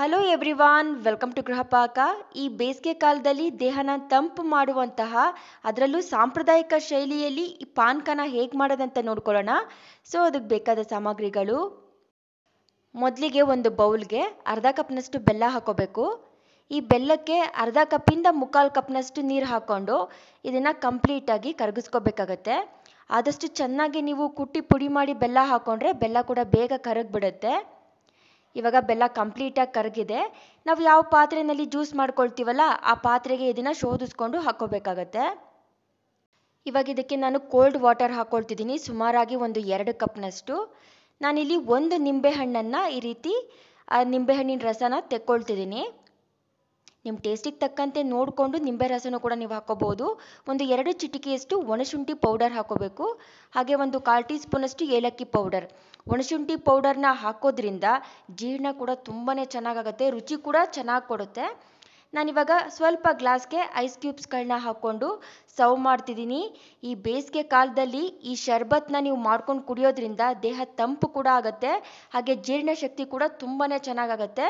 hello everyone welcome to Grihapaka ಈ ಬೇಸಿಗೆ ಕಾಲದಲ್ಲಿ ದೇಹನ ತಂಪು ಮಾಡುವಂತಹ ಅದರಲ್ಲೂ ಸಾಂಪ್ರದಾಯಿಕ ಶೈಲಿಯಲ್ಲಿ ಈ ಪಾನ್ಕನ ಹೇಗೆ ಮಾಡೋದಂತ ನೋಡ್ಕೊಳ್ಳೋಣ ಸೊ ಅದಕ್ಕೆ ಬೇಕಾದ ಸಾಮಗ್ರಿಗಳು ಮೊದಲಿಗೆ ಒಂದು ಬೌಲ್ಗೆ ಅರ್ಧ ಕಪ್ನಷ್ಟು ಬೆಲ್ಲ ಹಾಕೋಬೇಕು ಈ ಬೆಲ್ಲಕ್ಕೆ ಅರ್ಧ ಕಪ್ಪಿಂದ ಮುಕ್ಕಾಲು ಕಪ್ನಷ್ಟು ನೀರು ಹಾಕ್ಕೊಂಡು ಇದನ್ನು ಕಂಪ್ಲೀಟಾಗಿ ಕರಗಿಸ್ಕೋಬೇಕಾಗತ್ತೆ ಆದಷ್ಟು ಚೆನ್ನಾಗಿ ನೀವು ಕುಟ್ಟಿ ಪುಡಿ ಮಾಡಿ ಬೆಲ್ಲ ಹಾಕ್ಕೊಂಡ್ರೆ ಬೆಲ್ಲ ಕೂಡ ಬೇಗ ಕರಗಿಬಿಡುತ್ತೆ ಇವಾಗ ಬೆಲ್ಲ ಕಂಪ್ಲೀಟಾಗಿ ಕರಗಿದೆ ನಾವು ಯಾವ ಪಾತ್ರೆಯಲ್ಲಿ ಜ್ಯೂಸ್ ಮಾಡ್ಕೊಳ್ತೀವಲ್ಲ ಆ ಪಾತ್ರೆಗೆ ಇದನ್ನು ಶೋಧಿಸ್ಕೊಂಡು ಹಾಕೋಬೇಕಾಗತ್ತೆ ಇವಾಗ ಇದಕ್ಕೆ ನಾನು ಕೋಲ್ಡ್ ವಾಟರ್ ಹಾಕ್ಕೊಳ್ತಿದ್ದೀನಿ ಸುಮಾರಾಗಿ ಒಂದು ಎರಡು ಕಪ್ನಷ್ಟು ನಾನಿಲ್ಲಿ ಒಂದು ನಿಂಬೆಹಣ್ಣನ್ನು ಈ ರೀತಿ ಆ ನಿಂಬೆಹಣ್ಣಿನ ರಸನ ತೆಕ್ಕೊಳ್ತಿದ್ದೀನಿ ನಿಮ್ಮ ಟೇಸ್ಟಿಗೆ ತಕ್ಕಂತೆ ನೋಡಿಕೊಂಡು ನಿಂಬೆ ರಸನೂ ಕೂಡ ನೀವು ಹಾಕ್ಕೋಬೋದು ಒಂದು ಎರಡು ಚಿಟಿಕೆಯಷ್ಟು ಒಣಶುಂಠಿ ಪೌಡರ್ ಹಾಕೋಬೇಕು ಹಾಗೆ ಒಂದು ಕಾಲು ಟೀ ಸ್ಪೂನಷ್ಟು ಏಲಕ್ಕಿ ಪೌಡರ್ ಒಣಶುಂಠಿ ಪೌಡರ್ನ ಹಾಕೋದ್ರಿಂದ ಜೀರ್ಣ ಕೂಡ ತುಂಬಾ ಚೆನ್ನಾಗಾಗತ್ತೆ ರುಚಿ ಕೂಡ ಚೆನ್ನಾಗಿ ಕೊಡುತ್ತೆ ನಾನಿವಾಗ ಸ್ವಲ್ಪ ಗ್ಲಾಸ್ಗೆ ಐಸ್ ಕ್ಯೂಬ್ಸ್ಗಳನ್ನ ಹಾಕ್ಕೊಂಡು ಸರ್ವ್ ಮಾಡ್ತಿದ್ದೀನಿ ಈ ಬೇಸಿಗೆ ಕಾಲದಲ್ಲಿ ಈ ಶರ್ಬತ್ನ ನೀವು ಮಾಡ್ಕೊಂಡು ಕುಡಿಯೋದ್ರಿಂದ ದೇಹ ತಂಪು ಕೂಡ ಆಗುತ್ತೆ ಹಾಗೆ ಜೀರ್ಣಶಕ್ತಿ ಕೂಡ ತುಂಬಾ ಚೆನ್ನಾಗಾಗತ್ತೆ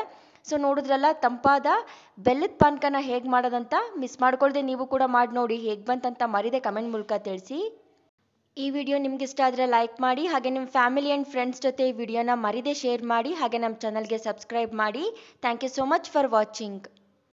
ಸೊ ನೋಡಿದ್ರಲ್ಲ ತಂಪಾದ ಬೆಲ್ಲದ ಪಾನಕನ ಹೇಗೆ ಮಾಡೋದಂತ ಮಿಸ್ ಮಾಡ್ಕೊಳ್ದೆ ನೀವು ಕೂಡ ಮಾಡಿ ನೋಡಿ ಹೇಗೆ ಬಂತಂತ ಮರಿದೆ ಕಮೆಂಟ್ ಮೂಲಕ ತಿಳಿಸಿ ಈ ವಿಡಿಯೋ ನಿಮ್ಗೆ ಇಷ್ಟ ಆದರೆ ಲೈಕ್ ಮಾಡಿ ಹಾಗೆ ನಿಮ್ಮ ಫ್ಯಾಮಿಲಿ ಆ್ಯಂಡ್ ಫ್ರೆಂಡ್ಸ್ ಜೊತೆ ಈ ವಿಡಿಯೋನ ಮರೀದೆ ಶೇರ್ ಮಾಡಿ ಹಾಗೆ ನಮ್ಮ ಚಾನಲ್ಗೆ ಸಬ್ಸ್ಕ್ರೈಬ್ ಮಾಡಿ thank you so much for watching